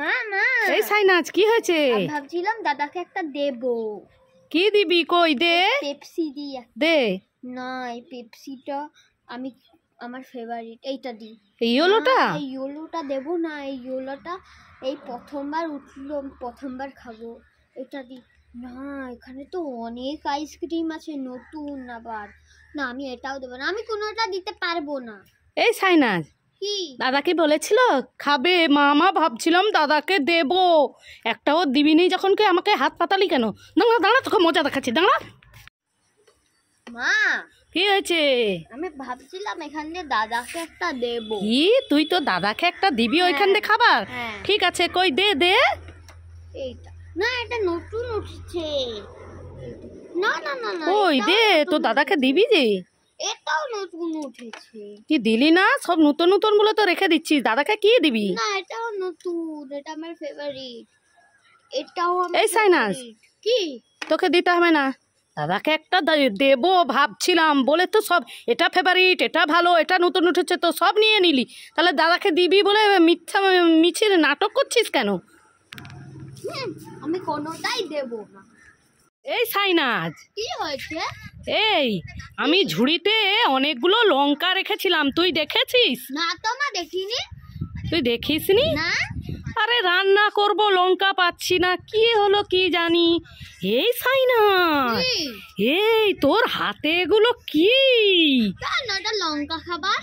মা মা এই সাইনাজ কি হয়েছে ভাবছিলাম দাদাকে একটা দেব কি দিবি কই দে পেপসি দি দে না এই পেপসিটা আমি আমার ফেভারিট এইটা দি ইয়োলোটা এই ইয়োলোটা দেব না এই ইয়োলোটা এই প্রথমবার উঠলো প্রথমবার খাবো এটা দি না এখানে তো অনেক আইসক্রিম আছে নতুন আবার না আমি এটাও দেবো না আমি কোনোটা দিতে পারবো না এই সাইনাজ দাদাকে বলেছিল খাবে মামা ভাবছিলাম দাদাকে দেব একটাও দিবি নি যখন কে আমাকে হাত পাতালি কেন দাঁড়া দাঁড়া তোকে মজা দেখাচ্ছি দাঁড়া মা কি হয়েছে আমি ভাবছিলাম এখান দিয়ে দাদাকে একটা দেব কি তুই তো দাদাকে একটা দিবি হ্যাঁ, ওইখান দিয়ে খাবার হ্যাঁ। ঠিক আছে কই দে দে এইটা না এটা নতুন উঠছে না না না ওই দে তো দাদাকে দিবি যে এটাও নতুন উঠেছে কি দিলি না সব নতুন নতুন গুলো তো রেখে দিচ্ছিস দাদাকে কি দিবি না এটাও নতুন এটা আমার ফেভারিট এটাও এই সাইনাস কি তোকে দিতে হবে না দাদাকে একটা দেবো ভাবছিলাম বলে তো সব এটা ফেভারিট এটা ভালো এটা নতুন উঠেছে তো সব নিয়ে নিলি তাহলে দাদাকে দিবি বলে মিথ্যা মিছিল নাটক করছিস কেন আমি কোনোটাই দেব না এই সাইনাজ কি হয়েছে এই আমি ঝুড়িতে অনেকগুলো লঙ্কা রেখেছিলাম তুই দেখেছিস না তো মা দেখিনি তুই দেখিসনি না আরে রান্না করব লঙ্কা পাচ্ছি না কি হলো কি জানি এই সাইনা এই তোর হাতে এগুলো কি লঙ্কা খাবার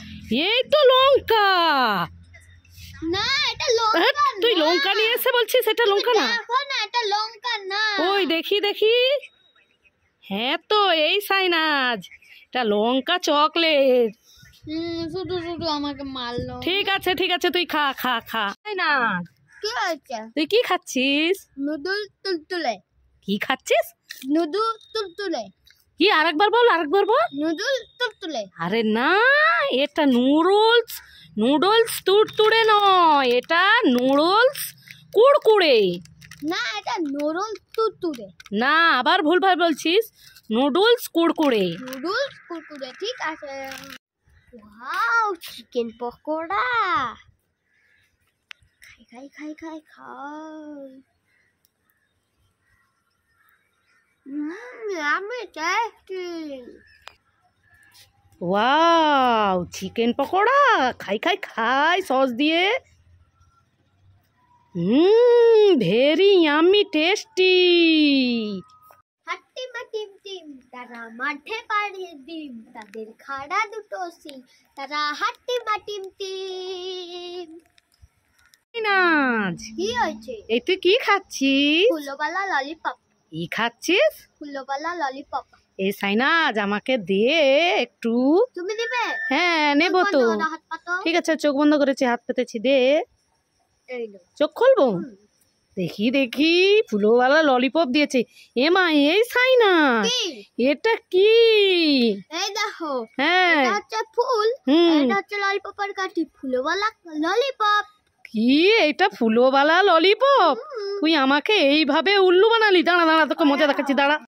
এই তো লঙ্কা না এটা লঙ্কা তুই লঙ্কা নিয়ে এসে বলছিস এটা লঙ্কা না না এটা লঙ্কা না ওই দেখি দেখি হ্যাঁ তো এই সাইনাজ এটা লঙ্কা চকলেট শুধু শুধু আমাকে মারলো ঠিক আছে ঠিক আছে তুই খা খা খা সাইনাজ কি হচ্ছে তুই কি খাচ্ছিস নুডল তুলতুলে কি খাচ্ছিস নুডল তুলতুলে কি আরেকবার বল আরেকবার বল নুডল তুলতুলে আরে না এটা নুডলস নুডলস তুড়তুড়ে নয় এটা নুডলস কুড়কুড়ে না এটা নরম তুতুরে না আবার ভুলভাল বলছিস নুডলস কুড়কুড়ে নুডলস কুড়কুড়ে ঠিক আছে ওয়াও চিকেন পকোড়া খাই খাই খাই খাই খাই আমি ওয়াও চিকেন পকোড়া খাই খাই খাই সস দিয়ে হুম ভেরি ইয়ামি টেস্টি হাট্টি মাটিম টিম তারা মাঠে পাড়িয়ে দিম তাদের খাড়া দুটো সি তারা হাট্টি মাটিম টিম নাজ কি হয়েছে এই তুই কি খাচ্ছিস ফুলবালা ললিপপ কি খাচ্ছিস ফুলবালা ললিপপ এ সাইনাজ আমাকে দিয়ে একটু তুমি দিবে হ্যাঁ নেবো তো ঠিক আছে চোখ বন্ধ করেছি হাত পেতেছি দে চোখ খুলবো দেখি দেখি ফুলোওয়ালা ললিপপ দিয়েছে এ মা এই সাই না এটা কি হ্যাঁ এটা হচ্ছে কাঠি ললিপপ কি এটা ফুলোওয়ালা ললিপপ তুই আমাকে এইভাবে উল্লু বানালি দাঁড়া দাঁড়া তোকে মজা দেখাচ্ছি দাঁড়া